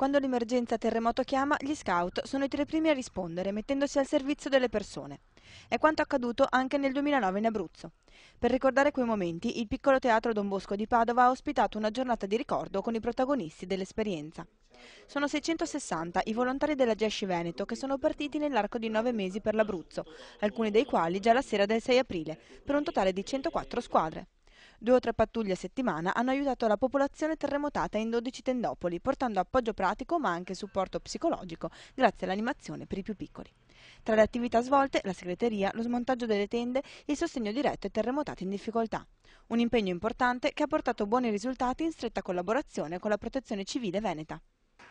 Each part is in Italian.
Quando l'emergenza terremoto chiama, gli scout sono i tre primi a rispondere, mettendosi al servizio delle persone. È quanto accaduto anche nel 2009 in Abruzzo. Per ricordare quei momenti, il piccolo teatro Don Bosco di Padova ha ospitato una giornata di ricordo con i protagonisti dell'esperienza. Sono 660 i volontari della Gesci Veneto che sono partiti nell'arco di nove mesi per l'Abruzzo, alcuni dei quali già la sera del 6 aprile, per un totale di 104 squadre. Due o tre pattuglie a settimana hanno aiutato la popolazione terremotata in 12 tendopoli, portando appoggio pratico ma anche supporto psicologico grazie all'animazione per i più piccoli. Tra le attività svolte, la segreteria, lo smontaggio delle tende e il sostegno diretto ai terremotati in difficoltà. Un impegno importante che ha portato buoni risultati in stretta collaborazione con la protezione civile veneta.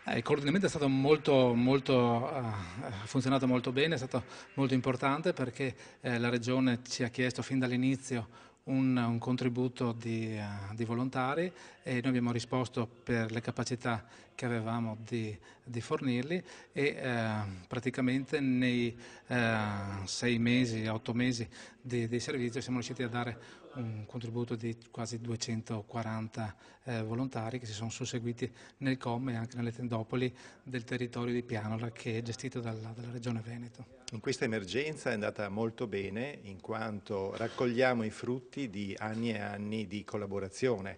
Eh, il coordinamento è stato molto, molto, eh, ha funzionato molto bene, è stato molto importante perché eh, la Regione ci ha chiesto fin dall'inizio un, un contributo di, uh, di, volontari e noi abbiamo risposto per le capacità che avevamo di, di fornirli e uh, praticamente nei uh, sei mesi, otto mesi di, di, servizio siamo riusciti a dare un contributo di quasi 240 volontari che si sono susseguiti nel COM e anche nelle tendopoli del territorio di Pianola che è gestito dalla, dalla Regione Veneto. In questa emergenza è andata molto bene in quanto raccogliamo i frutti frutti di anni e anni di collaborazione.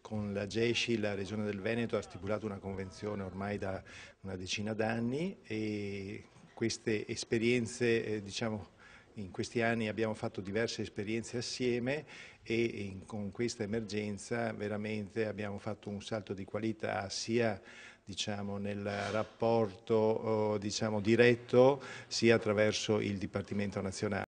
Con la GESCI la Regione del Veneto ha stipulato una convenzione ormai da una decina d'anni e queste esperienze, eh, diciamo, in questi anni abbiamo fatto diverse esperienze assieme e in, con questa emergenza veramente abbiamo fatto un salto di qualità sia diciamo, nel rapporto oh, diciamo, diretto sia attraverso il Dipartimento nazionale.